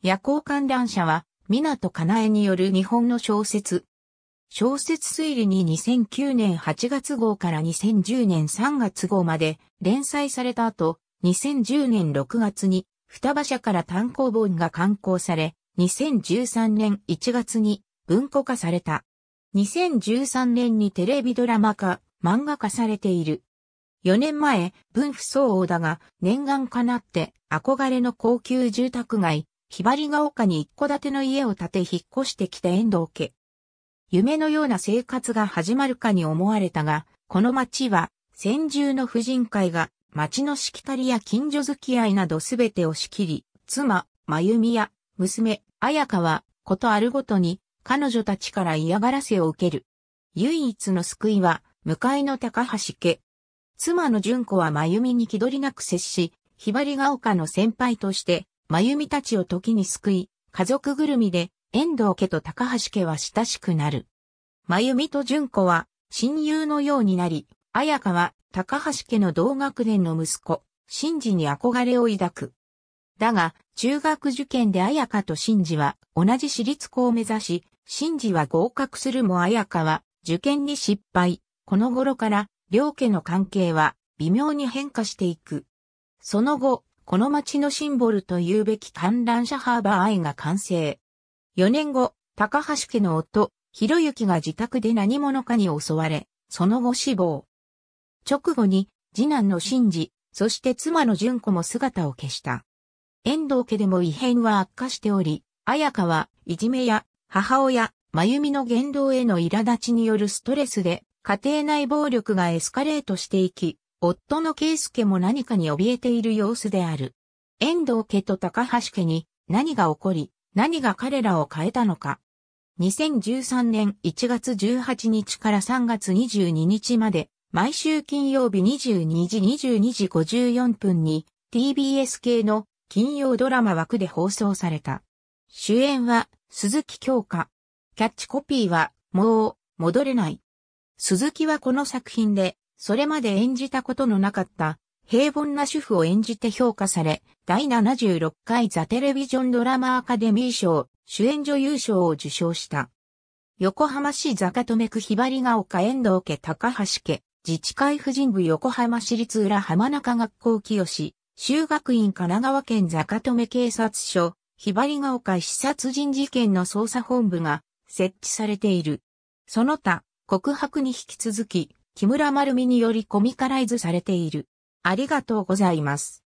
夜行観覧車は、港かなえによる日本の小説。小説推理に2009年8月号から2010年3月号まで連載された後、2010年6月に双葉社から単行本が刊行され、2013年1月に文庫化された。2013年にテレビドラマ化、漫画化されている。4年前、文不相応だが、念願かなって憧れの高級住宅街、ひばりが丘に一戸建ての家を建て引っ越してきた遠藤家。夢のような生活が始まるかに思われたが、この町は、先住の婦人会が、町のしきたりや近所付き合いなどすべてを仕切り、妻、まゆみや、娘、あやかは、ことあるごとに、彼女たちから嫌がらせを受ける。唯一の救いは、向かいの高橋家。妻の純子はまゆみに気取りなく接し、ひばりが丘の先輩として、真由美たちを時に救い、家族ぐるみで、遠藤家と高橋家は親しくなる。真由美と純子は、親友のようになり、綾香は、高橋家の同学年の息子、真治に憧れを抱く。だが、中学受験で綾香と真治は、同じ私立校を目指し、真治は合格するも綾香は、受験に失敗。この頃から、両家の関係は、微妙に変化していく。その後、この町のシンボルと言うべき観覧車ハーバー愛が完成。4年後、高橋家の夫、ひろゆきが自宅で何者かに襲われ、その後死亡。直後に、次男の真治、そして妻の純子も姿を消した。遠藤家でも異変は悪化しており、綾香はいじめや母親、真由美の言動への苛立ちによるストレスで家庭内暴力がエスカレートしていき、夫の圭介も何かに怯えている様子である。遠藤家と高橋家に何が起こり、何が彼らを変えたのか。2013年1月18日から3月22日まで、毎週金曜日22時22時54分に TBS 系の金曜ドラマ枠で放送された。主演は鈴木京香。キャッチコピーはもう戻れない。鈴木はこの作品でそれまで演じたことのなかった平凡な主婦を演じて評価され、第76回ザ・テレビジョンドラマアカデミー賞、主演女優賞を受賞した。横浜市坂留区ひばりが丘遠藤家高橋家、自治会婦人部横浜市立浦浜中学校清修学院神奈川県坂留警察署、ひばりが丘視殺人事件の捜査本部が設置されている。その他、告白に引き続き、木村丸美によりコミカライズされている。ありがとうございます。